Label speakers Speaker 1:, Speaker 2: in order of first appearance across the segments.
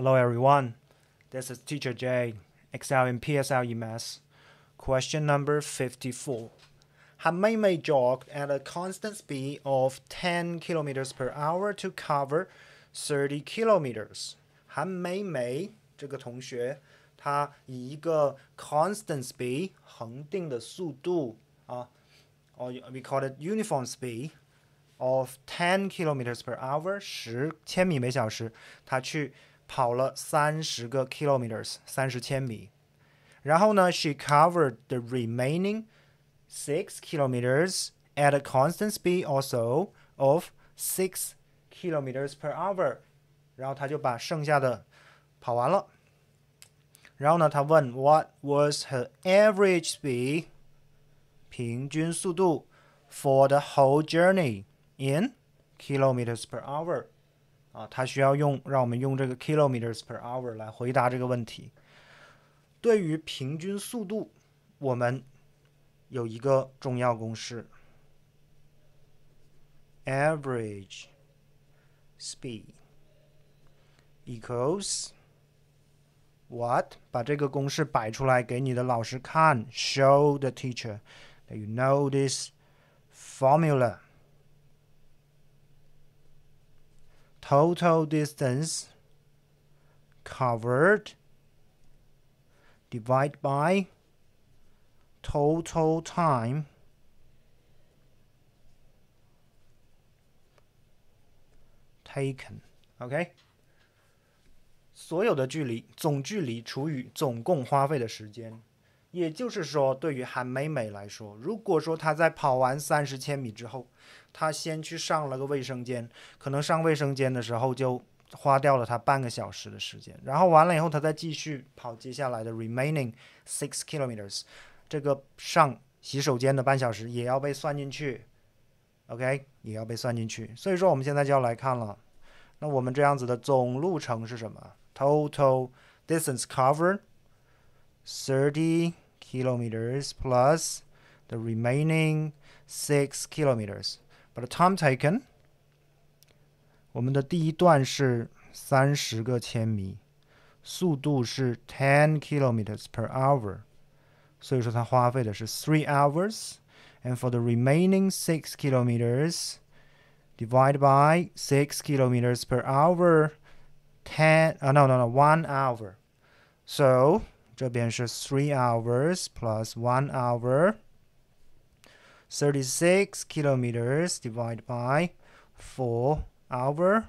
Speaker 1: Hello everyone, this is Teacher J, Excel in PSL EMS. Question number 54. Han Meimei jogged at a constant speed of 10 kilometers per hour to cover 30 kilometers. 韩美美这个同学，她以一个 constant speed 恒定的速度啊，or we call it uniform speed of 10 kilometers per hour 跑了三十个 kilometers，三十千米。然后呢，she covered the remaining six kilometers at a constant speed also of six kilometers per hour。然后她就把剩下的跑完了。然后呢，她问 What was her average speed？平均速度 for the whole journey in kilometers per hour。啊，它需要用让我们用这个 kilometers per hour 来回答这个问题。对于平均速度，我们有一个重要公式：average speed equals what？把这个公式摆出来给你的老师看，show the teacher that you know this formula。total distance covered divided by total time taken OK 所有的距离总距离除以总共花费的时间也就是说，对于韩美美来说，如果说她在跑完三十千米之后，她先去上了个卫生间，可能上卫生间的时候就花掉了她半个小时的时间，然后完了以后，她再继续跑接下来的 remaining six kilometers，这个上洗手间的半小时也要被算进去，OK，也要被算进去。所以说，我们现在就要来看了，那我们这样子的总路程是什么？Total distance covered。30 kilometers plus the remaining 6 kilometers. But the time taken，我们的第一段是三十个千米，速度是 ten kilometers per hour，所以说它花费的是 three And for the remaining six kilometers, divide by six kilometers per hour, ten. Uh, no, no, no, one hour. So 这边是 three hours plus one thirty-six kilometers divided by 4 hour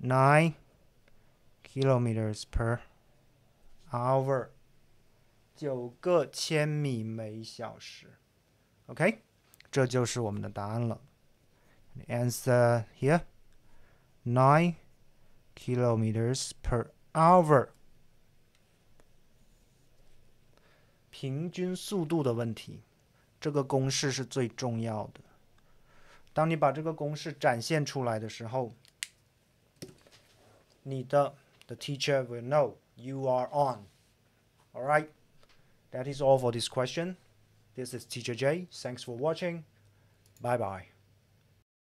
Speaker 1: 9 kilometers per hour 九个千米每小时 OK answer here 9 kilometers per hour 平均速度的问题，这个公式是最重要的。当你把这个公式展现出来的时候，你的，the teacher will know you are on。All right, that is all for this question. This is teacher J. Thanks for watching. Bye bye.